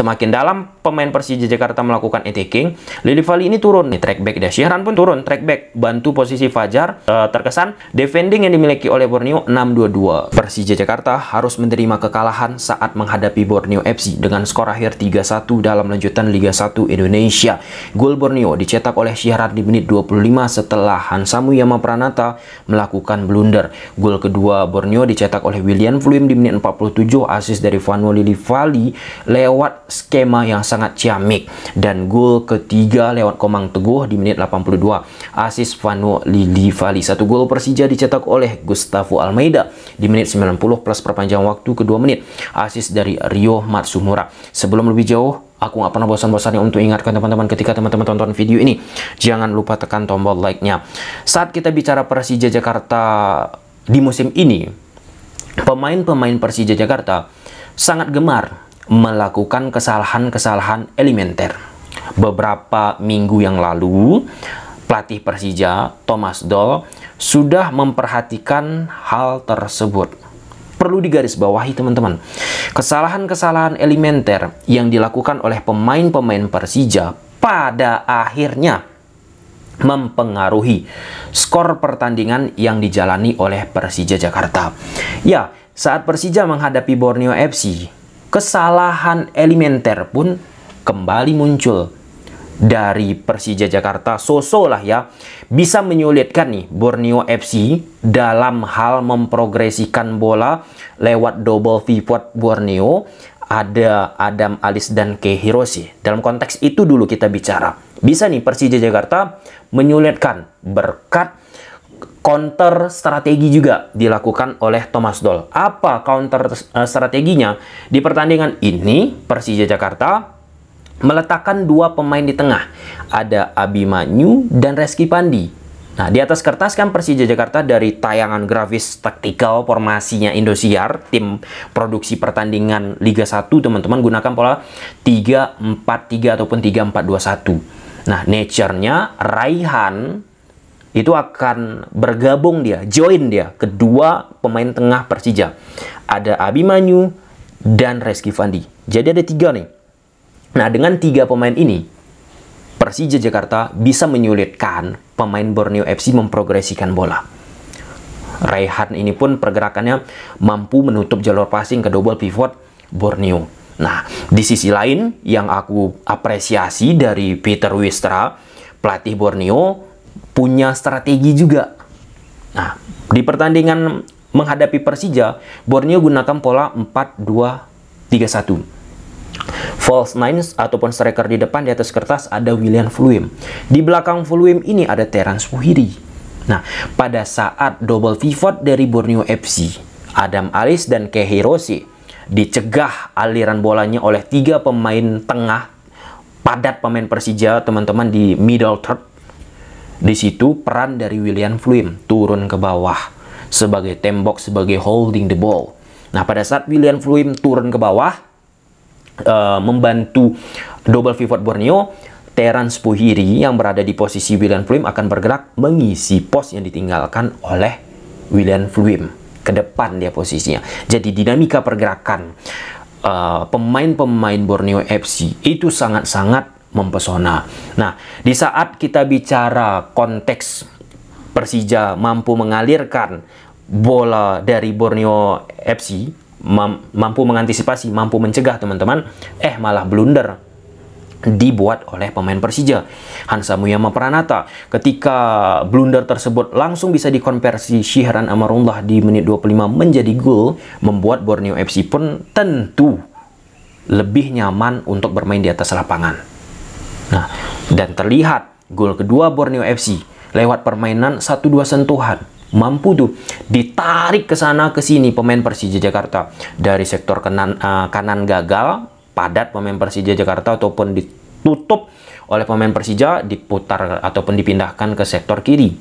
Semakin dalam pemain Persija Jakarta melakukan attacking, Lili Fali ini turun nih track back dia. Syahran pun turun track back, bantu posisi Fajar. E, terkesan defending yang dimiliki oleh Borneo 6-2-2. Persija Jakarta harus menerima kekalahan saat menghadapi Borneo FC dengan skor akhir 3-1 dalam lanjutan Liga 1 Indonesia. Gol Borneo dicetak oleh Syahran di menit 25 setelah Hansamu Yama Pranata melakukan blunder. Gol kedua Borneo dicetak oleh William Fluim di menit 47 asis dari Vanu Lili Fali lewat skema yang sangat ciamik dan gol ketiga lewat Komang Teguh di menit 82. Asis Vanu Lili Fali. Satu gol Persija dicetak oleh Gustavo Almeida di menit 90 plus perpanjang waktu kedua menit. Asis dari Rio Matsumura. Sebelum lebih jauh, aku nggak pernah bosan-bosannya untuk ingatkan teman-teman ketika teman-teman tonton video ini jangan lupa tekan tombol like-nya saat kita bicara Persija Jakarta di musim ini pemain-pemain Persija Jakarta sangat gemar melakukan kesalahan-kesalahan elementer. Beberapa minggu yang lalu, pelatih Persija, Thomas Doll, sudah memperhatikan hal tersebut. Perlu digarisbawahi teman-teman, kesalahan-kesalahan elementer yang dilakukan oleh pemain-pemain Persija pada akhirnya mempengaruhi skor pertandingan yang dijalani oleh Persija Jakarta. Ya, saat Persija menghadapi Borneo FC, kesalahan elementer pun kembali muncul dari Persija Jakarta Soso lah ya bisa menyulitkan nih Borneo FC dalam hal memprogresikan bola lewat double pivot Borneo ada Adam Alis dan Ke dalam konteks itu dulu kita bicara bisa nih Persija Jakarta menyulitkan berkat counter strategi juga dilakukan oleh Thomas Doll. Apa counter eh, strateginya? Di pertandingan ini Persija Jakarta meletakkan dua pemain di tengah. Ada Abimanyu dan Reski Pandi. Nah, di atas kertas kan Persija Jakarta dari tayangan grafis taktikal formasinya Indosiar, tim produksi pertandingan Liga 1, teman-teman gunakan pola 3-4-3 ataupun 3-4-2-1. Nah, nature-nya Raihan itu akan bergabung dia, join dia kedua pemain tengah Persija. Ada Abimanyu dan Reski Fandi. Jadi ada tiga nih. Nah dengan tiga pemain ini, Persija Jakarta bisa menyulitkan pemain Borneo FC memprogresikan bola. Raihan ini pun pergerakannya mampu menutup jalur passing ke double pivot Borneo. Nah, di sisi lain yang aku apresiasi dari Peter Wistra, pelatih Borneo, punya strategi juga. Nah, di pertandingan menghadapi Persija, Borneo gunakan pola 4-2-3-1. False nines ataupun striker di depan di atas kertas ada William Fluim. Di belakang Fluim ini ada Terence Muhiri. Nah, pada saat double pivot dari Borneo FC, Adam Alis dan Kehiroshi dicegah aliran bolanya oleh tiga pemain tengah padat pemain Persija, teman-teman di middle third di situ peran dari William Fluim turun ke bawah sebagai tembok, sebagai holding the ball. Nah, pada saat William Fluim turun ke bawah, uh, membantu double pivot Borneo, Terence Puhiri yang berada di posisi William Fluim akan bergerak mengisi pos yang ditinggalkan oleh William Fluim. Ke depan dia posisinya. Jadi dinamika pergerakan eh, pemain-pemain uh, pemain -pemain Borneo FC itu sangat-sangat mempesona. Nah, di saat kita bicara konteks Persija mampu mengalirkan bola dari Borneo FC, mampu mengantisipasi, mampu mencegah teman-teman, eh malah blunder dibuat oleh pemain Persija Hansa Muyama Pranata ketika blunder tersebut langsung bisa dikonversi Syihran Amarullah di menit 25 menjadi gol membuat Borneo FC pun tentu lebih nyaman untuk bermain di atas lapangan Nah, dan terlihat gol kedua Borneo FC lewat permainan 1-2 sentuhan mampu tuh ditarik ke sana ke sini pemain Persija Jakarta dari sektor kanan uh, eh, kanan gagal padat pemain Persija Jakarta ataupun ditutup oleh pemain Persija diputar ataupun dipindahkan ke sektor kiri.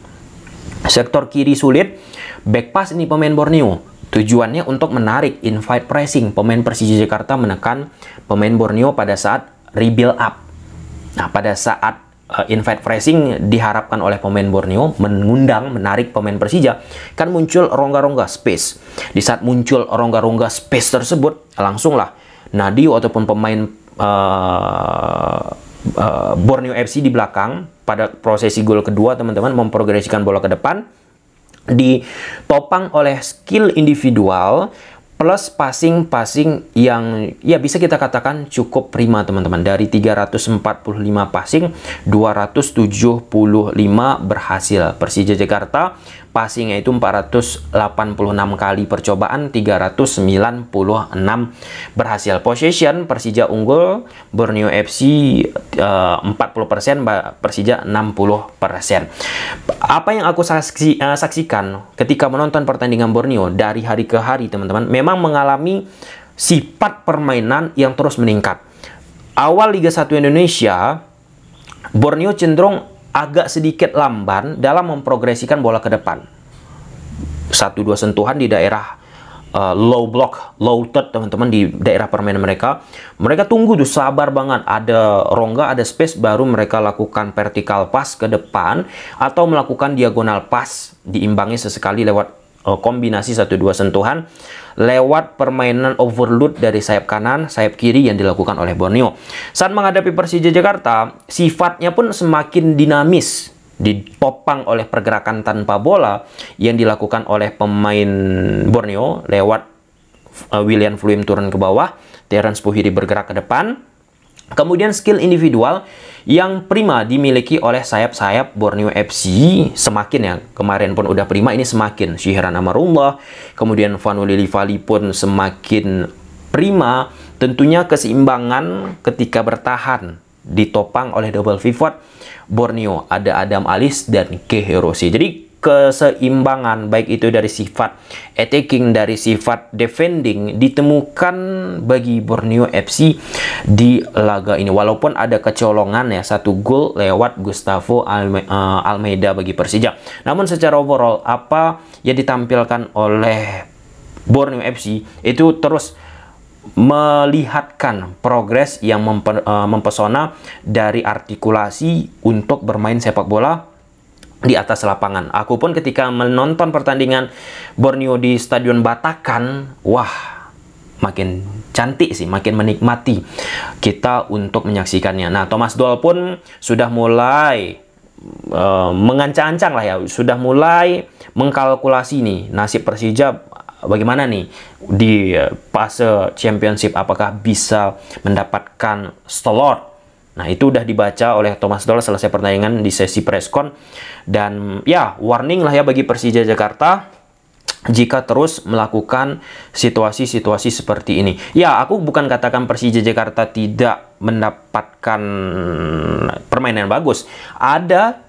Sektor kiri sulit, back pass ini pemain Borneo. Tujuannya untuk menarik invite pressing pemain Persija Jakarta menekan pemain Borneo pada saat rebuild up Nah, pada saat uh, invite pressing diharapkan oleh pemain Borneo mengundang, menarik pemain Persija, kan muncul rongga-rongga space. Di saat muncul rongga-rongga space tersebut, langsunglah Nadio ataupun pemain uh, uh, Borneo FC di belakang pada prosesi gol kedua teman-teman memprogresikan bola ke depan ditopang oleh skill individual plus passing-passing yang ya bisa kita katakan cukup prima teman-teman. Dari 345 passing, 275 berhasil. Persija Jakarta passingnya itu 486 kali percobaan, 396 berhasil. Possession Persija unggul, Borneo FC 40%, eh, Persija 60%. Apa yang aku saksi, eh, saksikan ketika menonton pertandingan Borneo dari hari ke hari teman-teman, memang memang mengalami sifat permainan yang terus meningkat. Awal Liga 1 Indonesia, Borneo cenderung agak sedikit lamban dalam memprogresikan bola ke depan. Satu dua sentuhan di daerah uh, low block, low third teman-teman di daerah permainan mereka. Mereka tunggu tuh sabar banget ada rongga, ada space baru mereka lakukan vertical pass ke depan atau melakukan diagonal pass diimbangi sesekali lewat Oh, kombinasi satu dua sentuhan lewat permainan overload dari sayap kanan, sayap kiri yang dilakukan oleh Borneo. Saat menghadapi Persija Jakarta, sifatnya pun semakin dinamis ditopang oleh pergerakan tanpa bola yang dilakukan oleh pemain Borneo lewat eh, William Fluim turun ke bawah, Terence Puhiri bergerak ke depan, Kemudian skill individual yang prima dimiliki oleh sayap-sayap Borneo FC semakin ya kemarin pun udah prima ini semakin Syihran Amarullah kemudian Vanuli Livali pun semakin prima tentunya keseimbangan ketika bertahan ditopang oleh double pivot Borneo ada Adam Alis dan Keherosi jadi keseimbangan baik itu dari sifat attacking dari sifat defending ditemukan bagi Borneo FC di laga ini walaupun ada kecolongan ya satu gol lewat Gustavo Alme eh, Almeida bagi Persija namun secara overall apa yang ditampilkan oleh Borneo FC itu terus melihatkan progres yang eh, mempesona dari artikulasi untuk bermain sepak bola di atas lapangan. Aku pun ketika menonton pertandingan Borneo di Stadion Batakan, wah makin cantik sih, makin menikmati kita untuk menyaksikannya. Nah, Thomas Doll pun sudah mulai uh, mengancang-ancang lah ya, sudah mulai mengkalkulasi nih nasib Persija bagaimana nih di eh, fase championship apakah bisa mendapatkan slot Nah, itu udah dibaca oleh Thomas Doll selesai pertandingan di sesi preskon. Dan ya, warning lah ya bagi Persija Jakarta jika terus melakukan situasi-situasi seperti ini. Ya, aku bukan katakan Persija Jakarta tidak mendapatkan permainan bagus. Ada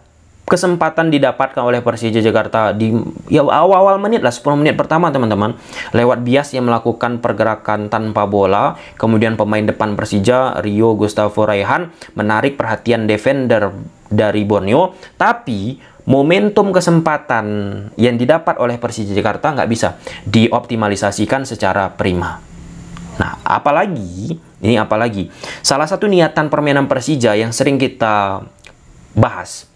kesempatan didapatkan oleh Persija Jakarta di ya awal-awal menit lah 10 menit pertama teman-teman lewat bias yang melakukan pergerakan tanpa bola kemudian pemain depan Persija Rio Gustavo Raihan menarik perhatian defender dari Borneo tapi momentum kesempatan yang didapat oleh Persija Jakarta nggak bisa dioptimalisasikan secara prima Nah, apalagi ini apalagi salah satu niatan permainan Persija yang sering kita bahas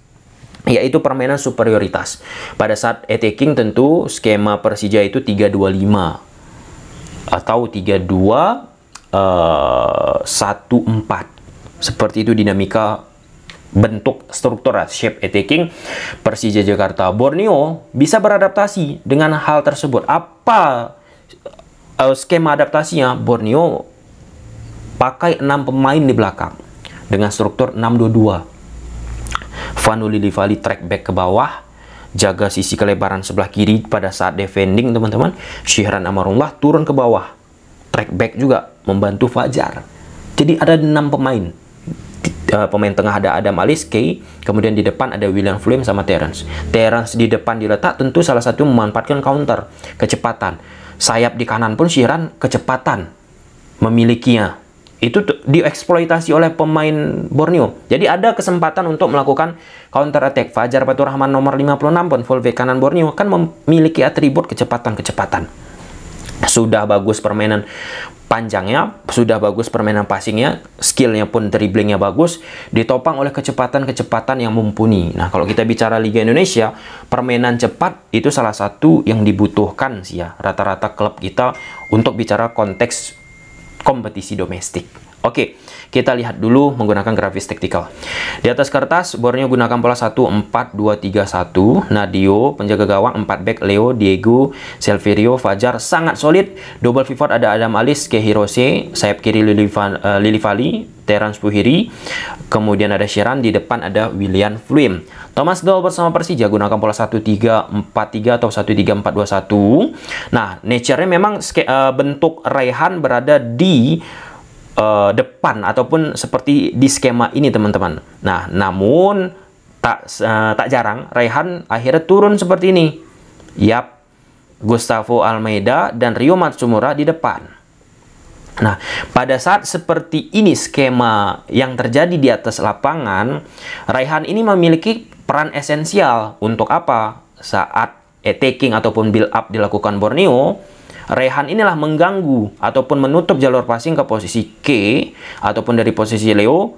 yaitu permainan superioritas. Pada saat attacking tentu skema Persija itu 325 atau 32 uh, 14. Seperti itu dinamika bentuk struktur shape attacking Persija Jakarta Borneo bisa beradaptasi dengan hal tersebut. Apa uh, skema adaptasinya? Borneo pakai 6 pemain di belakang dengan struktur 622 Vanuli Livali track back ke bawah jaga sisi kelebaran sebelah kiri pada saat defending teman-teman Syihran Amarullah turun ke bawah track back juga membantu Fajar jadi ada enam pemain eh, pemain tengah ada Adam Aliske kemudian di depan ada William Flem sama Terence Terence di depan diletak tentu salah satu memanfaatkan counter kecepatan sayap di kanan pun Syihran kecepatan memilikinya itu dieksploitasi oleh pemain Borneo. Jadi ada kesempatan untuk melakukan counter attack. Fajar Rahman nomor 56 pun full back kanan Borneo kan memiliki atribut kecepatan-kecepatan. Sudah bagus permainan panjangnya, sudah bagus permainan passingnya, skillnya pun dribblingnya bagus, ditopang oleh kecepatan-kecepatan yang mumpuni. Nah, kalau kita bicara Liga Indonesia, permainan cepat itu salah satu yang dibutuhkan sih ya. Rata-rata klub kita untuk bicara konteks kompetisi domestik. Oke, kita lihat dulu menggunakan grafis taktikal. Di atas kertas, Borneo gunakan pola 1-4-2-3-1. Nadio, penjaga gawang, 4 back, Leo, Diego, Silverio, Fajar, sangat solid. Double pivot ada Adam Alis, Kehirose, sayap kiri Lili, uh, Fali, Terence Puhiri, kemudian ada Sheeran, di depan ada William Fluim. Thomas Doll bersama Persija gunakan pola 1-3-4-3 atau 1-3-4-2-1. Nah, nature-nya memang uh, bentuk Raihan berada di uh, depan ataupun seperti di skema ini teman-teman. Nah, namun tak uh, tak jarang Raihan akhirnya turun seperti ini. Yap, Gustavo Almeida dan Rio Matsumura di depan. Nah, pada saat seperti ini skema yang terjadi di atas lapangan, Raihan ini memiliki peran esensial untuk apa? Saat attacking ataupun build up dilakukan Borneo, Rehan inilah mengganggu ataupun menutup jalur passing ke posisi K ataupun dari posisi Leo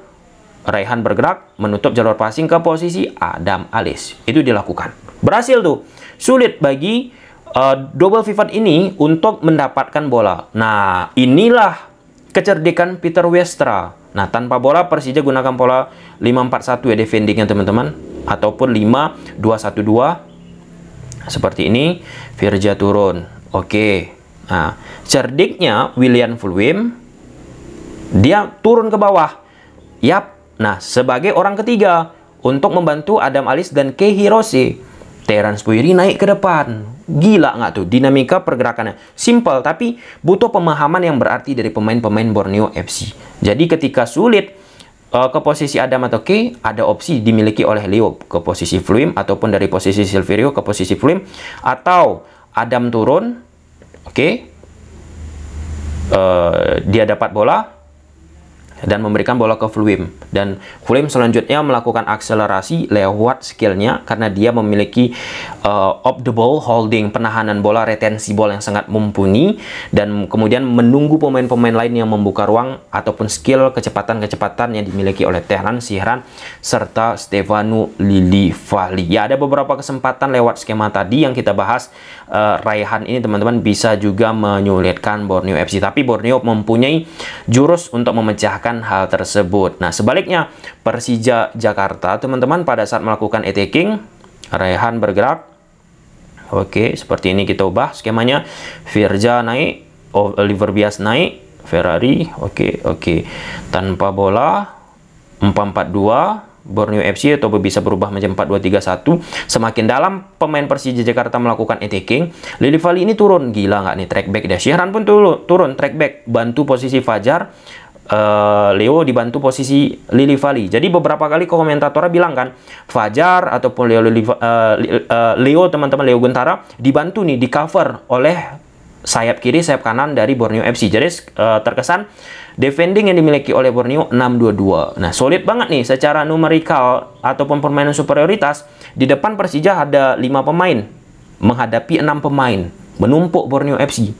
Rehan bergerak menutup jalur passing ke posisi Adam Alis. Itu dilakukan. Berhasil tuh. Sulit bagi uh, double pivot ini untuk mendapatkan bola. Nah, inilah kecerdikan Peter Westra. Nah, tanpa bola Persija gunakan pola 5-4-1 ya defendingnya teman-teman. Ataupun 5-2-1-2. Seperti ini. Firja turun. Oke. Nah, cerdiknya William Fulwim, dia turun ke bawah. Yap, nah sebagai orang ketiga untuk membantu Adam Alis dan Kei Hiroshi. Terence Boyeri naik ke depan. Gila nggak tuh dinamika pergerakannya? Simple tapi butuh pemahaman yang berarti dari pemain-pemain Borneo FC. Jadi ketika sulit uh, ke posisi Adam atau Kei, ada opsi dimiliki oleh Leo ke posisi Fluim ataupun dari posisi Silverio ke posisi Fluim atau Adam turun Oke. Uh, dia dapat bola, dan memberikan bola ke Fluim. Dan Fluim selanjutnya melakukan akselerasi lewat skillnya karena dia memiliki uh, the ball holding, penahanan bola, retensi bola yang sangat mumpuni dan kemudian menunggu pemain-pemain lain yang membuka ruang ataupun skill kecepatan-kecepatan yang dimiliki oleh Tehran Sihran serta Stefano Lili Fali. Ya, ada beberapa kesempatan lewat skema tadi yang kita bahas uh, raihan ini teman-teman bisa juga menyulitkan Borneo FC tapi Borneo mempunyai jurus untuk memecahkan melakukan hal tersebut. Nah, sebaliknya Persija Jakarta, teman-teman pada saat melakukan attacking, Raihan bergerak. Oke, seperti ini kita ubah skemanya. Firja naik, oh, Oliver Bias naik, Ferrari. Oke, oke. Tanpa bola 442 Borneo FC atau bisa berubah menjadi 4-2-3-1. Semakin dalam pemain Persija Jakarta melakukan attacking, Lili Fali ini turun. Gila nggak nih trackback. back dia. pun turun, turun track Bantu posisi Fajar. Eh, Leo dibantu posisi Lili Fali. Jadi beberapa kali komentatornya bilang kan, Fajar ataupun Leo Lili, uh, Leo teman-teman Leo Gentara dibantu nih di cover oleh sayap kiri sayap kanan dari Borneo FC. Jadi uh, terkesan defending yang dimiliki oleh Borneo 622. Nah, solid banget nih secara numerikal ataupun permainan superioritas di depan Persija ada 5 pemain menghadapi 6 pemain menumpuk Borneo FC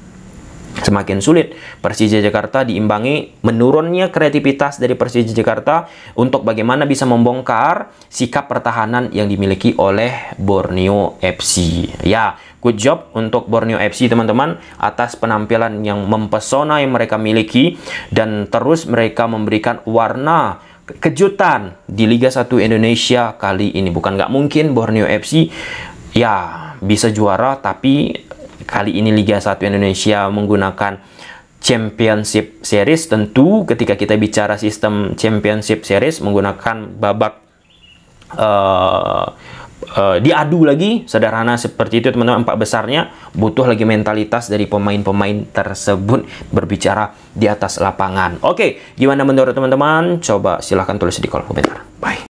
semakin sulit. Persija Jakarta diimbangi menurunnya kreativitas dari Persija Jakarta untuk bagaimana bisa membongkar sikap pertahanan yang dimiliki oleh Borneo FC. Ya, good job untuk Borneo FC teman-teman atas penampilan yang mempesona yang mereka miliki dan terus mereka memberikan warna kejutan di Liga 1 Indonesia kali ini. Bukan nggak mungkin Borneo FC ya bisa juara tapi kali ini Liga 1 Indonesia menggunakan Championship Series. Tentu ketika kita bicara sistem Championship Series menggunakan babak uh, uh, diadu lagi sederhana seperti itu teman-teman empat besarnya butuh lagi mentalitas dari pemain-pemain tersebut berbicara di atas lapangan. Oke, okay, gimana menurut teman-teman? Coba silahkan tulis di kolom komentar. Bye.